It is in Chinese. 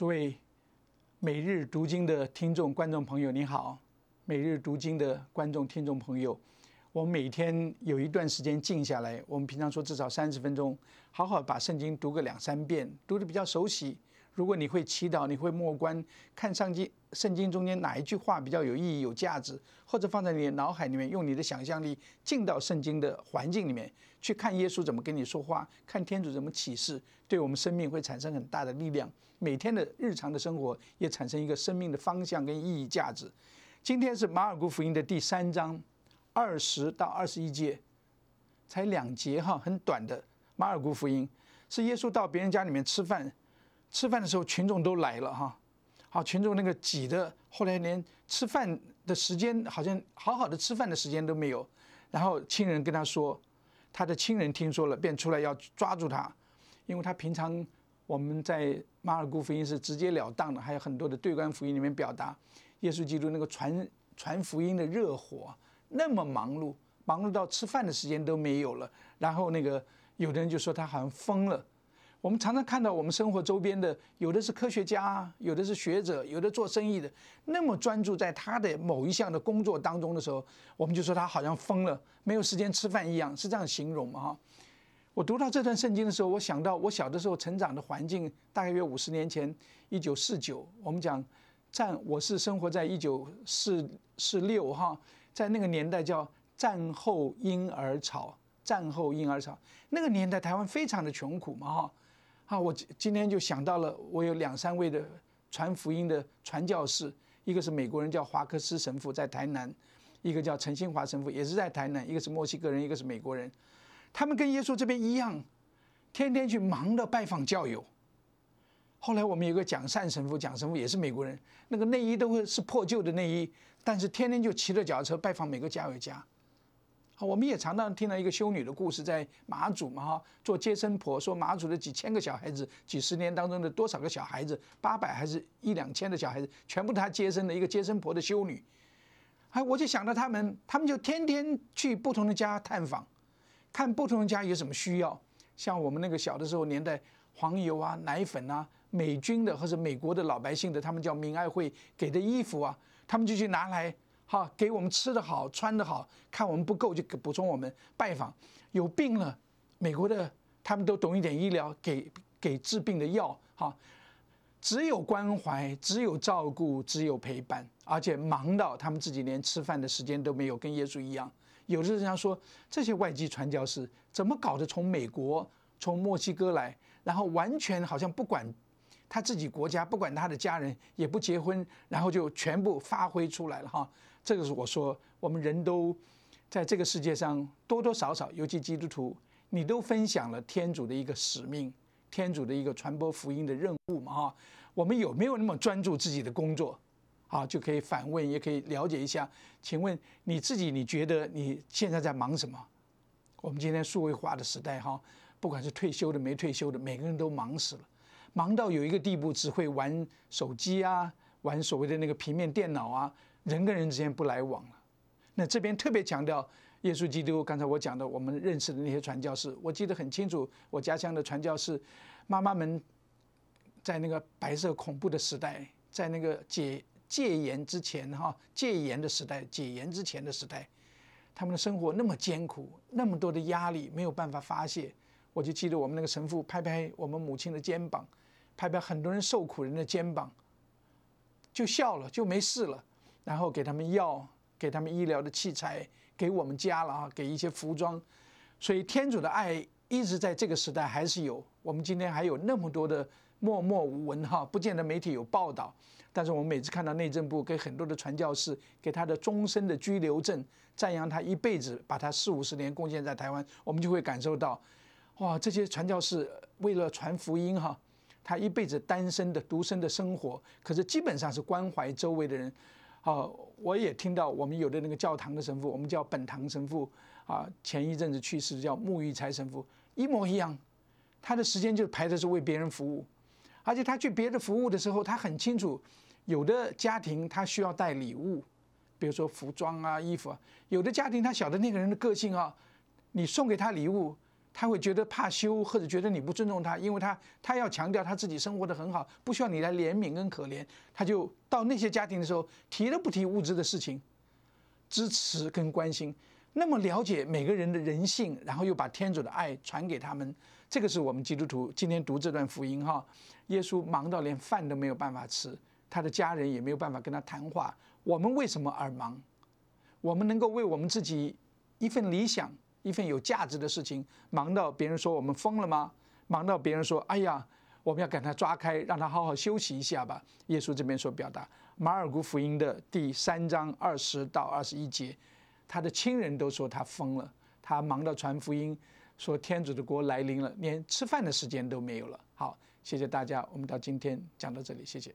诸位每日读经的听众、观众朋友，你好！每日读经的观众、听众朋友，我每天有一段时间静下来，我们平常说至少三十分钟，好好把圣经读个两三遍，读的比较熟悉。如果你会祈祷，你会默观看上经，圣经中间哪一句话比较有意义、有价值，或者放在你的脑海里面，用你的想象力进到圣经的环境里面去看耶稣怎么跟你说话，看天主怎么启示，对我们生命会产生很大的力量。每天的日常的生活也产生一个生命的方向跟意义价值。今天是马尔谷福音的第三章，二十到二十一节，才两节哈，很短的。马尔谷福音是耶稣到别人家里面吃饭。吃饭的时候，群众都来了哈，好群众那个挤的，后来连吃饭的时间好像好好的吃饭的时间都没有。然后亲人跟他说，他的亲人听说了，便出来要抓住他，因为他平常我们在马尔谷福音是直截了当的，还有很多的对观福音里面表达耶稣基督那个传传福音的热火，那么忙碌，忙碌到吃饭的时间都没有了。然后那个有的人就说他好像疯了。我们常常看到我们生活周边的，有的是科学家，有的是学者，有的做生意的，那么专注在他的某一项的工作当中的时候，我们就说他好像疯了，没有时间吃饭一样，是这样形容嘛哈。我读到这段圣经的时候，我想到我小的时候成长的环境，大约五十年前，一九四九，我们讲战，我是生活在一九四四六哈，在那个年代叫战后婴儿潮，战后婴儿潮，那个年代台湾非常的穷苦嘛哈。啊，我今今天就想到了，我有两三位的传福音的传教士，一个是美国人叫华克斯神父在台南，一个叫陈新华神父也是在台南，一个是墨西哥人，一个是美国人，他们跟耶稣这边一样，天天去忙的拜访教友。后来我们有个蒋善神父，蒋神父也是美国人，那个内衣都是是破旧的内衣，但是天天就骑着脚踏车拜访每个家有家。我们也常常听到一个修女的故事，在马祖嘛哈做接生婆，说马祖的几千个小孩子，几十年当中的多少个小孩子，八百还是一两千的小孩子，全部她接生的，一个接生婆的修女。哎，我就想到他们，他们就天天去不同的家探访，看不同的家有什么需要。像我们那个小的时候年代，黄油啊、奶粉啊，美军的或者美国的老百姓的，他们叫民爱会给的衣服啊，他们就去拿来。好，给我们吃的好，穿的好，看我们不够就补充我们。拜访，有病了，美国的他们都懂一点医疗，给给治病的药。哈，只有关怀，只有照顾，只有陪伴，而且忙到他们自己连吃饭的时间都没有。跟耶稣一样，有的人讲说，这些外籍传教士怎么搞得从美国、从墨西哥来，然后完全好像不管。他自己国家不管他的家人也不结婚，然后就全部发挥出来了哈。这个是我说我们人都，在这个世界上多多少少，尤其基督徒，你都分享了天主的一个使命，天主的一个传播福音的任务嘛哈。我们有没有那么专注自己的工作？啊，就可以反问，也可以了解一下。请问你自己你觉得你现在在忙什么？我们今天数位化的时代哈，不管是退休的没退休的，每个人都忙死了。忙到有一个地步，只会玩手机啊，玩所谓的那个平面电脑啊，人跟人之间不来往了。那这边特别强调耶稣基督。刚才我讲的，我们认识的那些传教士，我记得很清楚。我家乡的传教士，妈妈们在那个白色恐怖的时代，在那个解戒严之前，哈，戒严的时代，解严之前的时代，他们的生活那么艰苦，那么多的压力没有办法发泄。我就记得我们那个神父拍拍我们母亲的肩膀，拍拍很多人受苦人的肩膀，就笑了，就没事了。然后给他们药，给他们医疗的器材，给我们家了啊，给一些服装。所以天主的爱一直在这个时代还是有。我们今天还有那么多的默默无闻哈，不见得媒体有报道。但是我们每次看到内政部给很多的传教士给他的终身的居留证，赞扬他一辈子把他四五十年贡献在台湾，我们就会感受到。哇，这些传教士为了传福音哈，他一辈子单身的独身的生活，可是基本上是关怀周围的人。啊，我也听到我们有的那个教堂的神父，我们叫本堂神父啊，前一阵子去世叫沐浴财神父，一模一样。他的时间就排的是为别人服务，而且他去别的服务的时候，他很清楚有的家庭他需要带礼物，比如说服装啊、衣服啊，有的家庭他晓得那个人的个性啊，你送给他礼物。他会觉得怕羞，或者觉得你不尊重他，因为他他要强调他自己生活的很好，不需要你来怜悯跟可怜。他就到那些家庭的时候，提都不提物质的事情，支持跟关心，那么了解每个人的人性，然后又把天主的爱传给他们。这个是我们基督徒今天读这段福音哈，耶稣忙到连饭都没有办法吃，他的家人也没有办法跟他谈话。我们为什么而忙？我们能够为我们自己一份理想。一份有价值的事情，忙到别人说我们疯了吗？忙到别人说，哎呀，我们要给他抓开，让他好好休息一下吧。耶稣这边所表达，马尔谷福音的第三章二十到二十一节，他的亲人都说他疯了，他忙到传福音，说天主的国来临了，连吃饭的时间都没有了。好，谢谢大家，我们到今天讲到这里，谢谢。